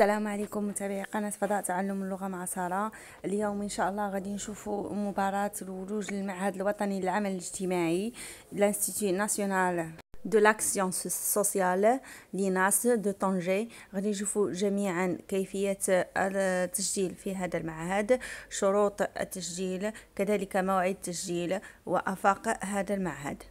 السلام عليكم متابعي قناة فضاء تعلم اللغة مع سارة اليوم إن شاء الله غادي نشوفوا مباراة الولوج للمعهد الوطني للعمل الاجتماعي لانستيتي ناسيونال دو لاكسيون سوسيال لناس دو طنجي غادي نشوفوا جميعا كيفيه التسجيل في هذا المعهد شروط التسجيل كذلك موعد التسجيل وافاق هذا المعهد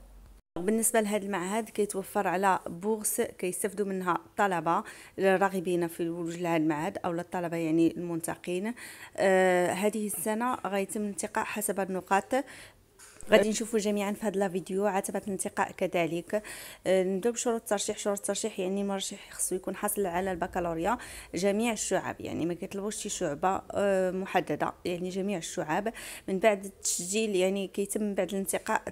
بالنسبة لهذا المعهد كيتوفر على بورس كيستفدوا منها الطلبة الراغبين في الولوج لهذا المعهد أو الطلبة يعني المنتقين آه هذه السنة غيتم الانتقاء حسب النقاط غادي نشوفوا جميعا في هذا لا فيديو عتبه الانتقاء كذلك نبداو بشروط الترشيح شروط الترشيح يعني مرشح خصو يكون حاصل على البكالوريا جميع الشعب يعني ما كيطلبوش شي شعبه أه، محدده يعني جميع الشعب من بعد التسجيل يعني كيتم من بعد الانتقاء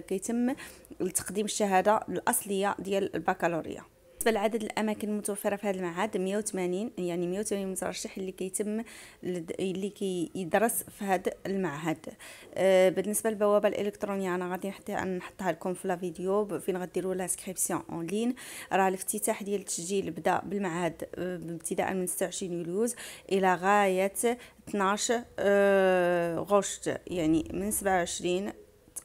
كيتم لتقديم الشهاده الاصليه ديال البكالوريا بالنسبه لعدد الاماكن المتوفره في هذا المعهد 180 يعني 180 مترشح اللي كيتم اللي كيدرس كي في هذا المعهد آه بالنسبه للبوابه الالكترونيه انا غادي نحطها لكم في لا فيديو فين غديروا لها سكريبسيون اون لين راه الافتتاح ديال التسجيل بدا بالمعهد آه، ابتداء من 26 يوليوز الى غايه 12 آه غشت يعني من 27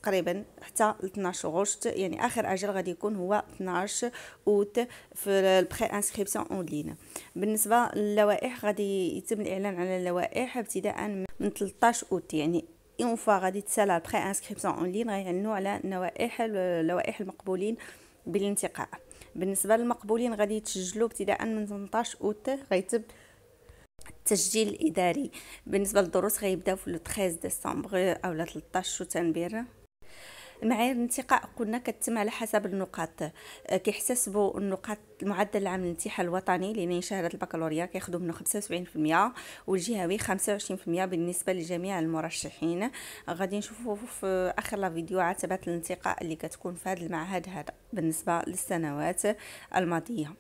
تقريبا حتى 12 غشت يعني اخر اجل غادي يكون هو 12 اوت في البري انسكريبسيون اون لين بالنسبه للوائح غادي يتم الاعلان على اللوائح ابتداء من 13 اوت يعني اون فوا غادي تسالى البري انسكريبسيون اون لين غيعلنوا على اللوائح اللوائح المقبولين بالانتقاء بالنسبه للمقبولين غادي يتسجلوا ابتداء من 18 اوت غيتم التسجيل الاداري بالنسبه للدروس غيبداو في 13 ديسمبر اولا 13 شو تنبير معايير الانتقاء قلنا كتم على حسب النقاط آه، كيحتسبوا النقاط المعدل العام للامتحان الوطني اللي يعني شهاده البكالوريا كياخذوا منه 75% والجهوي 25% بالنسبه لجميع المرشحين غادي نشوفوا في اخر الفيديو عتبات الانتقاء اللي كتكون في هذا المعهد هذا بالنسبه للسنوات الماضيه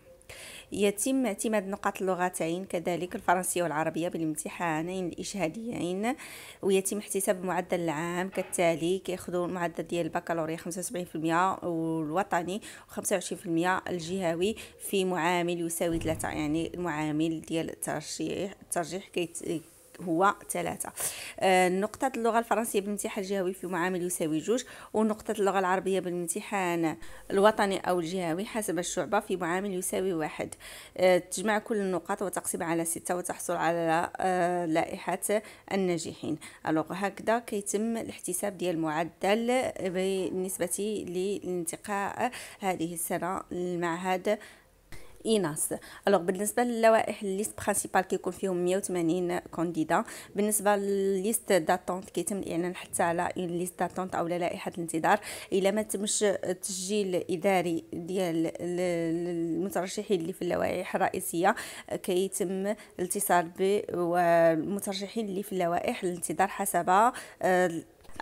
يتم اعتماد نقاط اللغتين كذلك الفرنسية والعربية بالامتحانين الإشهاديين ويتم احتساب المعدل العام كالتالي كياخذوا المعدل ديال البكالوريا 75% والوطني و25% الجهوي في معامل يساوي ثلاثة يعني المعامل ديال الترشيح الترجيح كيت هو ثلاثة آه، نقطة اللغة الفرنسية بالامتحان الجهوي في معامل يساوي جوج ونقطة اللغة العربية بالامتحان الوطني أو الجهوي حسب الشعبة في معامل يساوي واحد آه، تجمع كل النقاط وتقسم على ستة وتحصل على آه، لائحة الناجحين ألوغ هكذا كيتم الاحتساب ديال المعدل بالنسبة للانتقاء هذه السنة المعهد اناث الوغ بالنسبه للوائح الليست برينسيبال كيكون فيهم 180 كونديدا بالنسبه لليست داتونت كيتم الاعلان حتى على ليست داتونت او لائحه الانتظار الا ما تمش التسجيل الاداري ديال المترشحين اللي في اللوائح الرئيسيه كيتم الاتصال بالمترشحين اللي في اللوائح الانتظار حسب آه،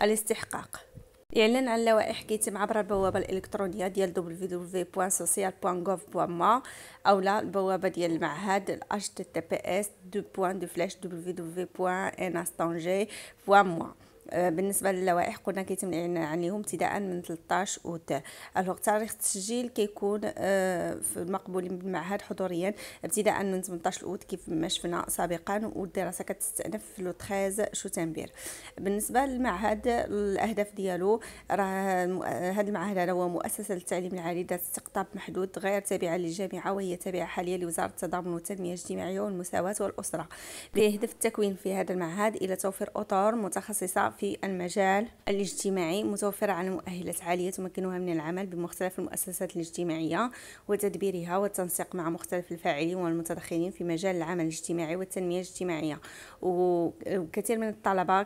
الاستحقاق الاعلان عن اللوائح كيتم عبر البوابه الالكترونيه ديال www.social.gov.ma او لا البوابه ديال المعهد https://www.enastanger.moi بالنسبه للوائح قلنا كيتم الاعلان عليهم ابتداء من 13 اوت الوقت تاريخ التسجيل كيكون آه، في المقبول بالمعهد حضوريا ابتداء من 18 اوت كيف ما شفنا سابقا والدراسه كتستأنف في لو 13 شتنبر بالنسبه للمعهد الاهداف ديالو راه هذا المعهد هذا هو مؤسسه للتعليم العالي ذات استقطاب محدود غير تابعه للجامعه وهي تابعه حاليا لوزاره التضامن والتنميه الاجتماعيه والمساواه والاسره بهدف التكوين في هذا المعهد الى توفير اطر متخصصه في في المجال الاجتماعي متوفرة على مؤهلات عالية تمكنها من العمل بمختلف المؤسسات الاجتماعية وتدبيرها والتنسيق مع مختلف الفاعلين والمتدخلين في مجال العمل الاجتماعي والتنمية الاجتماعية وكثير من الطلبة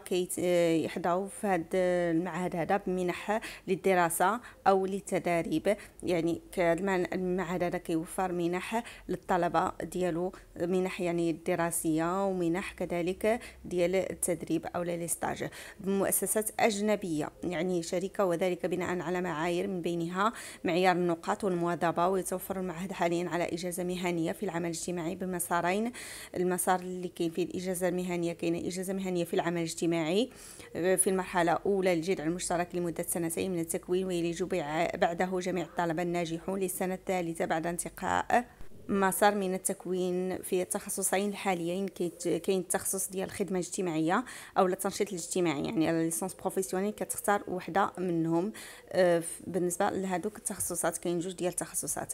يحضروا في هذا المعهد هذا بمنح للدراسة أو للتداريب يعني المعهد هذا كيوفر منح للطلبة ديالو منح يعني الدراسية ومنح كذلك ديال التدريب أو للاستاج بمؤسسات أجنبية يعني شركة وذلك بناء على معايير من بينها معيار النقاط والمواظبة ويتوفر المعهد حاليا على إجازة مهنية في العمل الاجتماعي بمسارين المسار اللي كاين فيه الإجازة المهنية كاين إجازة مهنية في العمل الاجتماعي آه، في المرحلة الأولى الجذع المشترك لمدة سنتين من التكوين ويلج بعده جميع الطلبة الناجحون للسنة الثالثة بعد انتقاء مسار من التكوين في التخصصين الحاليين كاين التخصص ديال الخدمه الاجتماعيه او التنشيط الاجتماعي يعني ليسونس بروفيسيونيل كتختار وحده منهم آه، بالنسبه لهذوك التخصصات كاين جوج ديال التخصصات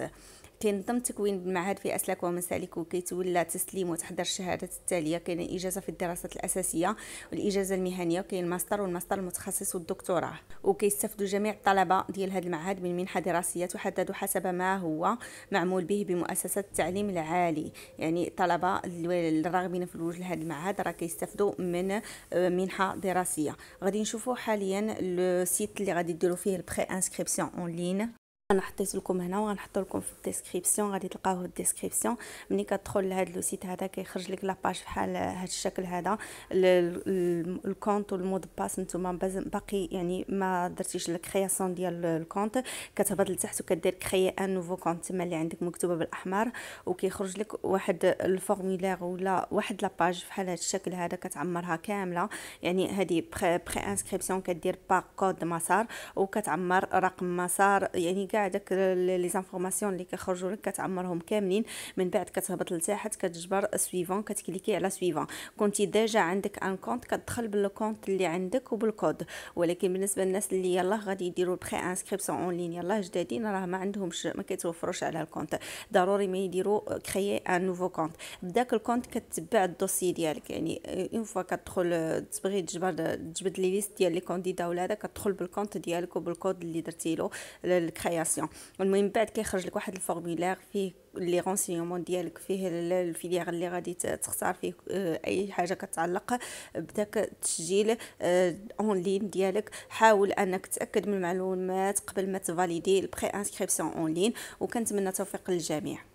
كينظم تكوين المعهد في اسلاك ومسالك كيتولى تسليم وتحضير الشهادات التاليه كاين الاجازه في الدراسات الاساسيه والاجازه المهنيه وكاين الماستر والماستر المتخصص والدكتوراه وكيستافدوا جميع الطلبه ديال هذا المعهد من منحه دراسيه تحدد حسب ما هو معمول به بمؤسسه التعليم العالي يعني الطلبه الراغبين في الوجود لهذا المعهد راه كيستافدوا من آه، منحه دراسيه غادي نشوفوا حاليا السيت اللي غادي ديروا فيه البري انسكريبسيون اون لين انا حطيت لكم هنا وغنحط لكم في الديسكريبسيون غادي تلقاوه الديسكريبسيون ملي كتدخل لهاد لو سيت هذا كيخرج لك لاباج بحال هاد الشكل هذا الكونت والمود باس نتوما باقي يعني ما درتيش كرياسيون ديال الكونت كتهبط لتحت وكدير كري ان نوفو كونت تما اللي عندك مكتوبه بالاحمر وكيخرج لك واحد الفورمولير ولا واحد لاباج بحال هاد الشكل هذا كتعمرها كامله يعني هذه بري انسكريبسيون كدير باغ كود مسار وكتعمر رقم مسار يعني كاع داك لي زانفورماسيون اللي كيخرجوا لك كتعمرهم كاملين من بعد كتهبط لتحت كتجبر سويفون كتكليكي على سويفون كنتي ديجا عندك ان كونت كتدخل بالكونت اللي عندك وبالكود ولكن بالنسبه للناس اللي يلاه غادي يديروا بري انسكريبسيون اون لين يلاه جدادين راه ما عندهمش ما كيتوفروش على الكونت ضروري ما يديروا كري ان نوفو كونت بداك الكونت كتبع الدوسي ديالك يعني اون فوا كتدخل تبغي تجبر تجبد لي ليست ديال لي كونديدا ولا هذا كتدخل بالكونت ديالك وبالكود اللي درتي له الكري ديسكريميناسيون المهم بعد كيخرج لك واحد الفورمولير فيه لي رونسيومون ديالك فيه الفيليغ اللي غادي تختار فيه اي حاجه كتعلق بداك التسجيل اون لين ديالك حاول انك تاكد من المعلومات قبل ما تفاليدي البري انسكريبسيون اون لين وكنتمنى توفيق للجميع